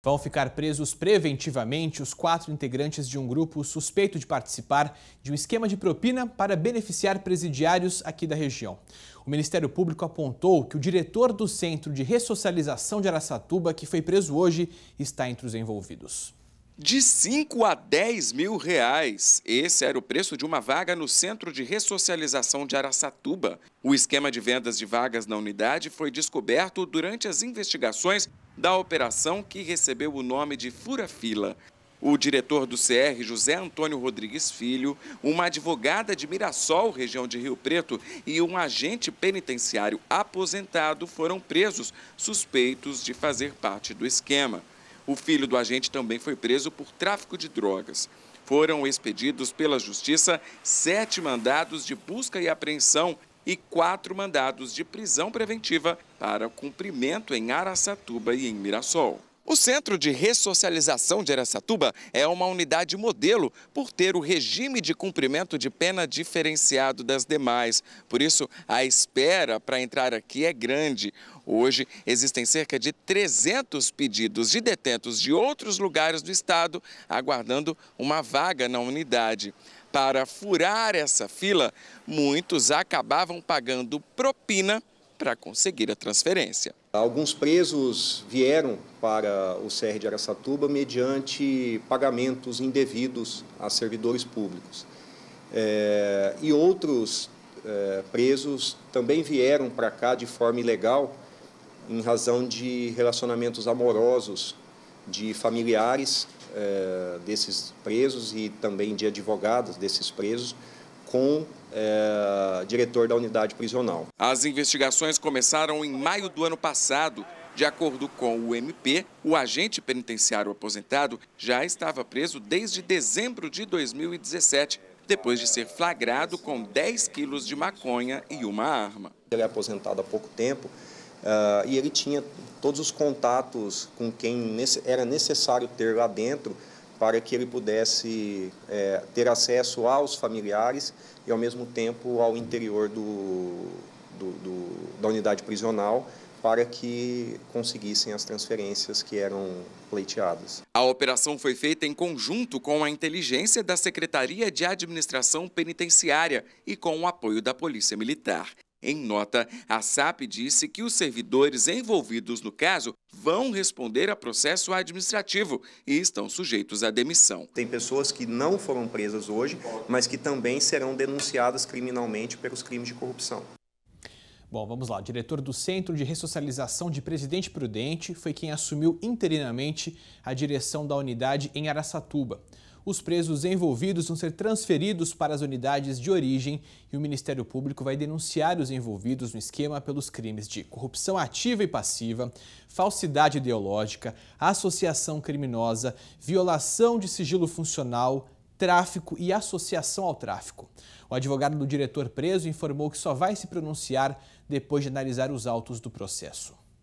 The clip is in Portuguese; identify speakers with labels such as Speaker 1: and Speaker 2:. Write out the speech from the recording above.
Speaker 1: Vão ficar presos preventivamente os quatro integrantes de um grupo suspeito de participar de um esquema de propina para beneficiar presidiários aqui da região. O Ministério Público apontou que o diretor do Centro de Ressocialização de Araçatuba, que foi preso hoje, está entre os envolvidos
Speaker 2: de 5 a 10 mil reais. Esse era o preço de uma vaga no Centro de Ressocialização de Araçatuba. O esquema de vendas de vagas na unidade foi descoberto durante as investigações da operação que recebeu o nome de Fura Fila. O diretor do CR, José Antônio Rodrigues Filho, uma advogada de Mirassol, região de Rio Preto, e um agente penitenciário aposentado foram presos, suspeitos de fazer parte do esquema. O filho do agente também foi preso por tráfico de drogas. Foram expedidos pela Justiça sete mandados de busca e apreensão e quatro mandados de prisão preventiva para cumprimento em Araçatuba e em Mirassol. O Centro de Ressocialização de Aracatuba é uma unidade modelo por ter o regime de cumprimento de pena diferenciado das demais. Por isso, a espera para entrar aqui é grande. Hoje, existem cerca de 300 pedidos de detentos de outros lugares do estado aguardando uma vaga na unidade. Para furar essa fila, muitos acabavam pagando propina para conseguir a
Speaker 3: transferência. Alguns presos vieram para o CR de Aracatuba mediante pagamentos indevidos a servidores públicos. É, e outros é, presos também vieram para cá de forma ilegal em razão de relacionamentos amorosos de familiares é, desses presos e também de advogados desses presos, com é, diretor da unidade prisional.
Speaker 2: As investigações começaram em maio do ano passado. De acordo com o MP, o agente penitenciário aposentado já estava preso desde dezembro de 2017, depois de ser flagrado com 10 quilos de maconha
Speaker 3: e uma arma. Ele é aposentado há pouco tempo uh, e ele tinha todos os contatos com quem era necessário ter lá dentro para que ele pudesse é, ter acesso aos familiares e, ao mesmo tempo, ao interior do, do, do, da unidade prisional para que conseguissem as transferências que eram pleiteadas.
Speaker 2: A operação foi feita em conjunto com a inteligência da Secretaria de Administração Penitenciária e com o apoio da Polícia Militar. Em nota, a SAP disse que os servidores envolvidos no caso vão responder a processo
Speaker 3: administrativo e estão sujeitos à demissão. Tem pessoas que não foram presas hoje, mas que também serão denunciadas criminalmente pelos crimes de corrupção.
Speaker 1: Bom, vamos lá. O diretor do Centro de Ressocialização de Presidente Prudente foi quem assumiu interinamente a direção da unidade em Araçatuba. Os presos envolvidos vão ser transferidos para as unidades de origem e o Ministério Público vai denunciar os envolvidos no esquema pelos crimes de corrupção ativa e passiva, falsidade ideológica, associação criminosa, violação de sigilo funcional, tráfico e associação ao tráfico. O advogado do diretor preso informou que só vai se pronunciar depois de analisar os autos do processo.